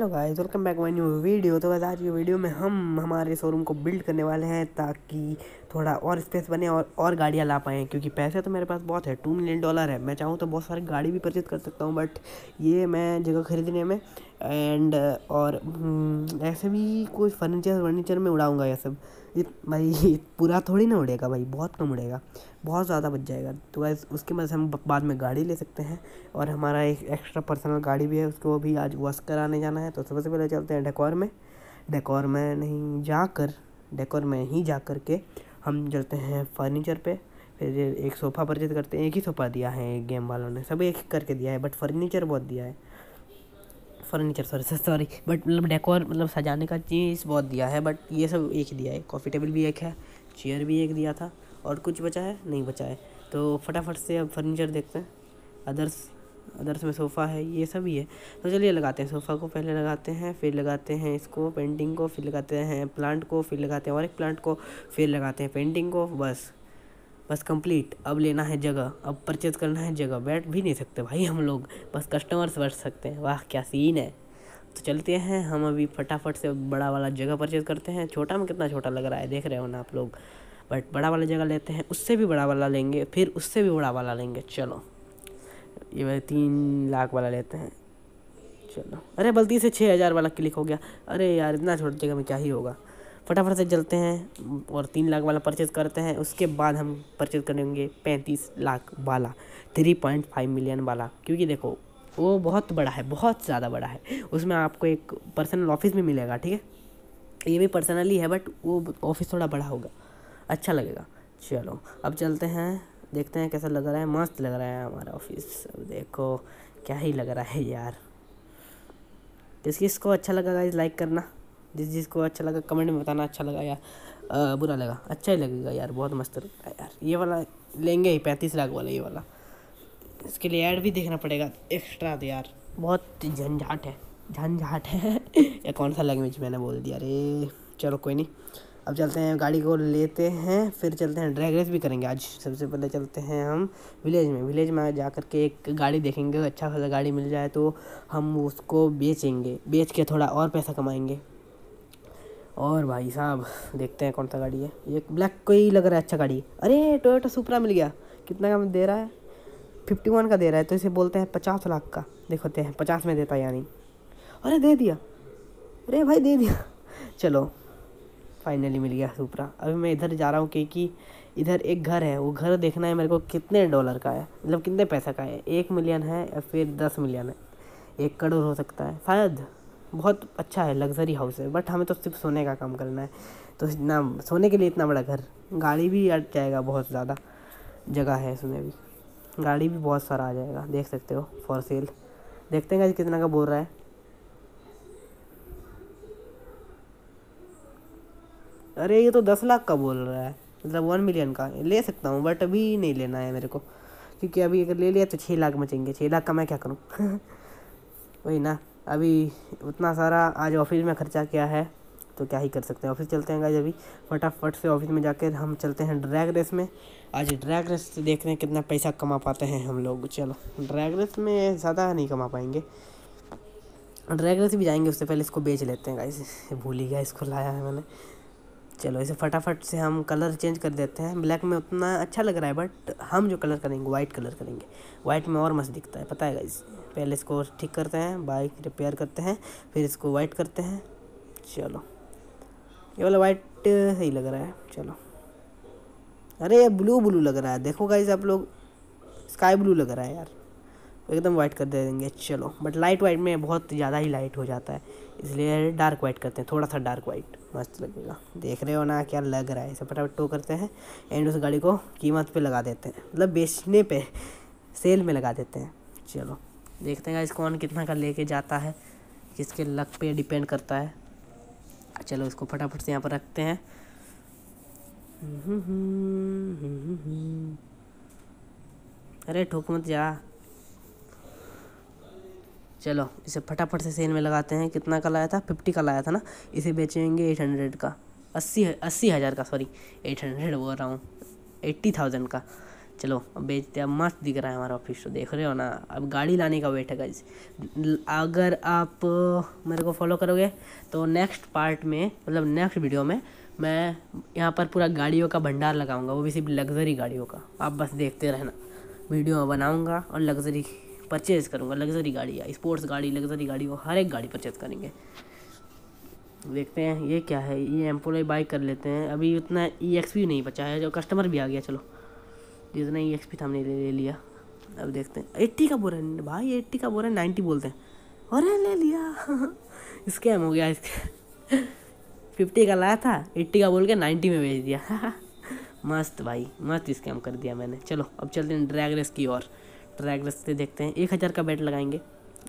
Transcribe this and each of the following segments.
hello guys welcome back my new video तो बस आज की वीडियो में हम हमारे शोरूम को बिल्ड करने वाले हैं ताकि थोड़ा और स्पेस बने और और गाड़ियाँ ला पाएँ क्योंकि पैसे तो मेरे पास बहुत है टू मिलियन डॉलर है मैं चाहूँ तो बहुत सारी गाड़ी भी परचेज कर सकता हूँ बट ये मैं जगह खरीदने में एंड और हम्म, ऐसे भी कुछ फर्नीचर वर्नीचर में उड़ाऊँगा यह सब ये भाई पूरा थोड़ी ना उड़ेगा भाई बहुत कम उड़ेगा बहुत ज़्यादा बच जाएगा तो वैसे उसके मदद से हम बाद में गाड़ी ले सकते हैं और हमारा एक एक्स्ट्रा पर्सनल गाड़ी भी है उसको भी आज वॉश कराने जाना है तो सबसे पहले चलते हैं डेकोर में डेकोर में नहीं जाकर डेकोर में ही जा कर के हम चलते हैं फर्नीचर पर फिर एक सोफ़ा परचेज करते हैं एक ही सोफ़ा दिया है गेम वालों ने सब एक करके दिया है बट फर्नीचर बहुत दिया है फर्नीचर सॉरी सॉरी बट मतलब डेकोर मतलब सजाने का चीज़ बहुत दिया है बट ये सब एक ही दिया है कॉफ़ी टेबल भी एक है चेयर भी एक दिया था और कुछ बचा है नहीं बचा है तो फटाफट से अब फर्नीचर देखते हैं अदर्स अदर्स में सोफ़ा है ये सब ही है तो चलिए लगाते हैं सोफ़ा को पहले लगाते हैं फिर लगाते हैं इसको पेंटिंग को फिर लगाते हैं प्लांट को फिर लगाते हैं और एक प्लांट को फिर लगाते हैं पेंटिंग को बस बस कंप्लीट अब लेना है जगह अब परचेज करना है जगह बैठ भी नहीं सकते भाई हम लोग बस कस्टमर्स बैठ सकते हैं वाह क्या सीन है तो चलते हैं हम अभी फटाफट से बड़ा वाला जगह परचेज करते हैं छोटा में कितना छोटा लग रहा है देख रहे हो ना आप लोग बट बड़ा वाला जगह लेते हैं उससे भी बड़ा वाला लेंगे फिर उससे भी बड़ा वाला लेंगे चलो ये भाई तीन लाख वाला लेते हैं चलो अरे बल्दी से छः हज़ार वाला क्लिक हो गया अरे यार इतना छोटी जगह में क्या ही होगा फटाफट से जलते हैं और तीन लाख वाला परचेज़ करते हैं उसके बाद हम परचेज़ करेंगे पैंतीस लाख वाला थ्री पॉइंट फाइव मिलियन वाला क्योंकि देखो वो बहुत बड़ा है बहुत ज़्यादा बड़ा है उसमें आपको एक पर्सनल ऑफिस भी मिलेगा ठीक है ये भी पर्सनली है बट वो ऑफिस थोड़ा बड़ा होगा अच्छा लगेगा चलो अब चलते हैं देखते हैं कैसा लग रहा है मस्त लग रहा है हमारा ऑफिस देखो क्या ही लग रहा है यार किस किस को अच्छा लगा इस लाइक करना जिस जिसको अच्छा लगा कमेंट में बताना अच्छा लगा या बुरा लगा अच्छा ही लगेगा यार बहुत मस्त लगेगा यार ये वाला लेंगे ही पैंतीस लाख वाला ये वाला इसके लिए ऐड भी देखना पड़ेगा एक्स्ट्रा तो यार बहुत झंझाट है झंझाट है या कौन सा लैंग्वेज मैंने बोल दिया अरे चलो कोई नहीं अब चलते हैं गाड़ी को लेते हैं फिर चलते हैं ड्रैग रेस भी करेंगे आज सबसे पहले चलते हैं हम विलेज में विलेज में जा कर के एक गाड़ी देखेंगे अच्छा खासा गाड़ी मिल जाए तो हम उसको बेचेंगे बेच के थोड़ा और पैसा कमाएंगे और भाई साहब देखते हैं कौन सा गाड़ी है ये ब्लैक कोई लग रहा है अच्छा गाड़ी अरे टोयोटा सुपरा मिल गया कितना का दे रहा है फिफ्टी वन का दे रहा है तो इसे बोलते हैं पचास लाख का देखोते हैं पचास में देता है यानी अरे दे दिया अरे भाई दे दिया चलो फाइनली मिल गया सुपरा अभी मैं इधर जा रहा हूँ क्योंकि इधर एक घर है वो घर देखना है मेरे को कितने डॉलर का है मतलब कितने पैसा का है एक मिलियन है या फिर दस मिलियन है एक करोड़ हो सकता है शायद बहुत अच्छा है लग्जरी हाउस है बट हमें तो सिर्फ सोने का काम करना है तो इतना सोने के लिए इतना बड़ा घर गाड़ी भी अट जाएगा बहुत ज़्यादा जगह है इसमें भी गाड़ी भी बहुत सारा आ जाएगा देख सकते हो फॉर सेल देखते हैं कितना का बोल रहा है अरे ये तो दस लाख का बोल रहा है मतलब वन मिलियन का ले सकता हूँ बट अभी नहीं लेना है मेरे को क्योंकि अभी अगर ले लिया तो छः लाख मचेंगे छः लाख का मैं क्या करूँ वही ना अभी उतना सारा आज ऑफिस में खर्चा किया है तो क्या ही कर सकते हैं ऑफिस चलते हैं गाइज अभी फटाफट से ऑफिस में जाकर हम चलते हैं ड्रैग रेस में आज ड्रैग रेस से देख रहे हैं कितना पैसा कमा पाते हैं हम लोग चलो ड्रैग रेस में ज़्यादा नहीं कमा पाएंगे ड्रैग रेस भी जाएंगे उससे पहले इसको बेच लेते हैं गाइज भूल ही गया इसको लाया है मैंने चलो इसे फटाफट से हम कलर चेंज कर देते हैं ब्लैक में उतना अच्छा लग रहा है बट हम जो कलर करेंगे वाइट कलर करेंगे वाइट में और मस्त दिखता है पता है इस पहले इसको ठीक करते हैं बाइक रिपेयर करते हैं फिर इसको वाइट करते हैं चलो ये वाला वाइट सही लग रहा है चलो अरे ये ब्लू ब्लू लग रहा है देखो गाइज आप लोग स्काई ब्लू लग रहा है यार एकदम वाइट कर दे देंगे चलो बट लाइट वाइट में बहुत ज़्यादा ही लाइट हो जाता है इसलिए डार्क वाइट करते हैं थोड़ा सा डार्क वाइट मस्त लगेगा देख रहे हो ना क्या लग रहा है इसे फटाफट टो करते हैं एंड उस गाड़ी को कीमत पे लगा देते हैं मतलब बेचने पे सेल में लगा देते हैं चलो देखते हैं इस कौन कितना का लेके जाता है किसके लक पे डिपेंड करता है चलो इसको फटाफट से यहाँ पर रखते हैं हम्म, हम्म, हम्म, अरे ठोक मत जा चलो इसे फटाफट से सेल में लगाते हैं कितना का लाया था फिफ्टी का लाया था ना इसे बेचेंगे एट हंड्रेड का अस्सी अस्सी हज़ार का सॉरी एट हंड्रेड बोल रहा हूँ एट्टी थाउजेंड का चलो अब बेचते अब मस्त दिख रहा है हमारा ऑफिस तो देख रहे हो ना अब गाड़ी लाने का वेट है गाइज अगर आप मेरे को फॉलो करोगे तो नेक्स्ट पार्ट में मतलब नेक्स्ट वीडियो में मैं यहाँ पर पूरा गाड़ियों का भंडार लगाऊंगा वो भी सिर्फ लग्जरी गाड़ियों का आप बस देखते रहना वीडियो बनाऊंगा और लग्जरी परचेज़ करूँगा लग्जरी गाड़ी या स्पोर्ट्स गाड़ी लग्जरी गाड़ी वो हर एक गाड़ी परचेज़ करेंगे देखते हैं ये क्या है ये एम्पोलाई बाइक कर लेते हैं अभी उतना ई एक्स भी नहीं बचा है जो कस्टमर भी आ गया चलो जितना ई एक्स पी था हमने ले लिया अब देखते हैं एट्टी का रहे हैं भाई एट्टी का बोल रहे हैं नाइन्टी बोलते हैं अरे ले लिया स्कैम हो गया इसके फिफ्टी का लाया था एट्टी का बोल के नाइन्टी में भेज दिया मस्त भाई मस्त स्कैम कर दिया मैंने चलो अब चलते हैं ड्रैग रेस की और ट्रैक से देखते हैं एक हज़ार का बेट लगाएंगे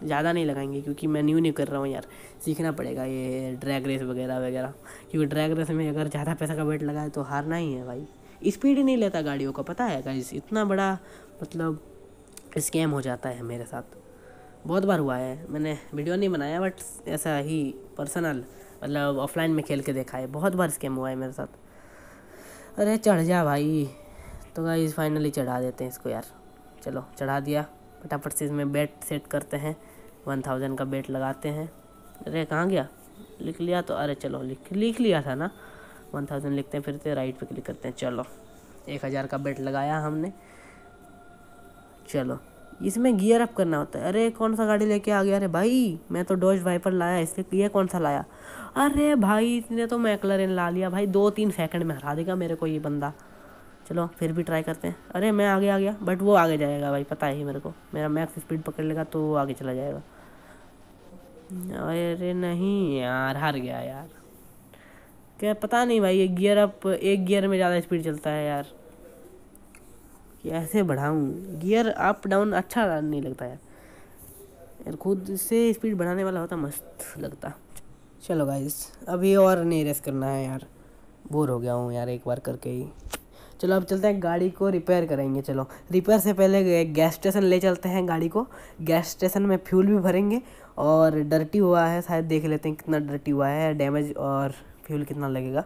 ज़्यादा नहीं लगाएंगे क्योंकि मैं न्यू नहीं कर रहा हूँ यार सीखना पड़ेगा ये ड्रैग रेस वगैरह वगैरह क्योंकि ड्रैग रेस में अगर ज़्यादा पैसा का बेट लगाए तो हारना ही है भाई स्पीड ही नहीं लेता गाड़ियों का पता है गाइस इतना बड़ा मतलब स्कैम हो जाता है मेरे साथ बहुत बार हुआ है मैंने वीडियो नहीं बनाया बट ऐसा ही पर्सनल मतलब ऑफलाइन में खेल के देखा है बहुत बार स्कैम हुआ है मेरे साथ अरे चढ़ जा भाई तो गाइस फाइनली चढ़ा देते हैं इसको यार चलो चढ़ा दिया फटाफट से इसमें बेट सेट करते हैं वन थाउजेंड का बेट लगाते हैं अरे कहाँ गया लिख लिया तो अरे चलो लिख लिख लिया था ना वन थाउजेंड लिखते हैं फिर राइट पे क्लिक करते हैं चलो एक हज़ार का बेट लगाया हमने चलो इसमें गियर अप करना होता है अरे कौन सा गाड़ी लेके आ गया अरे भाई मैं तो डोज वाइपर लाया इसलिए ये कौन सा लाया अरे भाई इसने तो मैकलर ला लिया भाई दो तीन सेकंड में हरा देगा मेरे को ये बंदा चलो फिर भी ट्राई करते हैं अरे मैं आगे आ गया बट वो आगे जाएगा भाई पता ही मेरे को मेरा मैक्स स्पीड पकड़ लेगा तो वो आगे चला जाएगा अरे नहीं यार हार गया यार क्या पता नहीं भाई ये गियर अप एक गियर में ज़्यादा स्पीड चलता है यार कैसे बढ़ाऊँ गियर अप डाउन अच्छा नहीं लगता यार यार खुद से स्पीड बढ़ाने वाला होता मस्त लगता चलो गाइस अभी और नहीं रेस करना है यार बोर हो गया हूँ यार एक बार करके ही चलो अब चलते हैं गाड़ी को रिपेयर करेंगे चलो रिपेयर से पहले गैस स्टेशन ले चलते हैं गाड़ी को गैस स्टेशन में फ्यूल भी भरेंगे और डर्टी हुआ है शायद देख लेते हैं कितना डर्टी हुआ है डैमेज और फ्यूल कितना लगेगा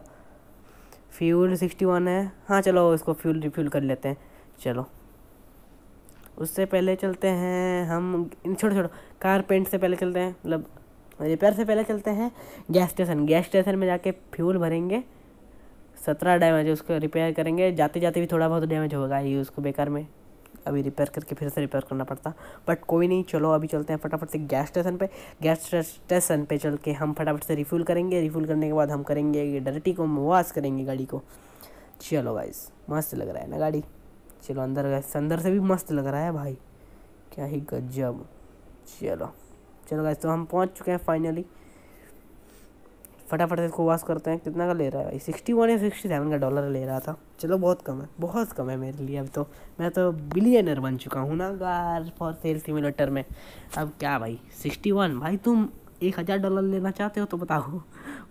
फ्यूल सिक्सटी वन है हाँ चलो इसको फ्यूल रिफ्यूल कर लेते हैं चलो उससे पहले चलते हैं हम छोड़ो छोड़ो कारपेंट से पहले चलते हैं मतलब रिपेयर से पहले चलते हैं गैस स्टेशन गैस स्टेशन में जाके फ्यूल भरेंगे सत्रह डैमेज उसको रिपेयर करेंगे जाते जाते भी थोड़ा बहुत डैमेज होगा ही उसको बेकार में अभी रिपेयर करके फिर से रिपेयर करना पड़ता बट कोई नहीं चलो अभी चलते हैं फटाफट से गैस स्टेशन पे गैस स्टेशन पे चल के हम फटाफट से रिफ्यूल करेंगे रिफ्यूल करने के बाद हम करेंगे डरटी को वॉश करेंगे गाड़ी को चलो गाइस मस्त लग रहा है ना गाड़ी चलो अंदर गए अंदर से भी मस्त लग रहा है भाई क्या ही गजब चलो चलो गाइस तो हम पहुँच चुके हैं फाइनली फटाफट से इसको वॉश करते हैं कितना का ले रहा है भाई सिक्सटी वन या सिक्सटी सेवन का डॉलर ले रहा था चलो बहुत कम है बहुत कम है मेरे लिए अब तो मैं तो बिलियनर बन चुका हूँ ना गार फॉर सेल सिमुलेटर में अब क्या भाई सिक्सटी वन भाई तुम एक हज़ार डॉलर लेना चाहते हो तो बताओ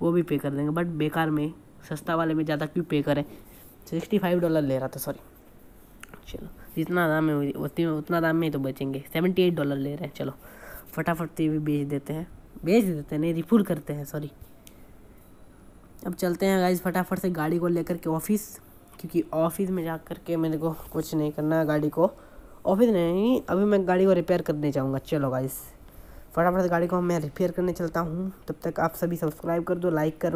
वो भी पे कर देंगे बट बेकार में सस्ता वाले में ज़्यादा क्यों पे करें सिक्सटी फाइव डॉलर ले रहा था सॉरी चलो जितना दाम है उतनी उतना दाम में ही तो बचेंगे सेवेंटी एट डॉलर ले रहे हैं चलो फटाफट टी भी बेच देते हैं बेच देते हैं नहीं रिफूल करते हैं सॉरी अब चलते हैं गाइज फटाफट से गाड़ी को लेकर के ऑफिस क्योंकि ऑफिस में जा कर के मेरे को कुछ नहीं करना है गाड़ी को ऑफिस नहीं अभी मैं गाड़ी को रिपेयर करने जाऊँगा चलो गाइस फटाफट से गाड़ी को मैं रिपेयर करने चलता हूँ तब तक आप सभी सब्सक्राइब कर दो लाइक कर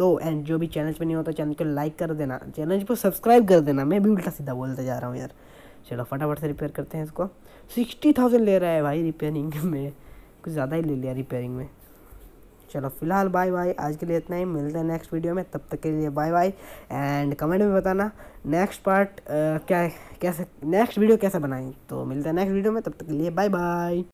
दो एंड जो भी चैनल पर नहीं होता तो चैनल को लाइक कर देना चैनल को सब्सक्राइब कर देना मैं भी उल्टा सीधा बोलते जा रहा हूँ यार चलो फटाफट से रिपेयर करते हैं इसको सिक्सटी थाउजेंड ले रहा है भाई रिपेयरिंग में कुछ ज़्यादा ही ले लिया रिपेयरिंग में चलो फिलहाल बाय बाय आज के लिए इतना ही मिलते हैं नेक्स्ट वीडियो में तब तक के लिए बाय बाय एंड कमेंट में बताना नेक्स्ट पार्ट क्या कैसे नेक्स्ट वीडियो कैसे बनाएं तो मिलते हैं नेक्स्ट वीडियो में तब तक के लिए बाय बाय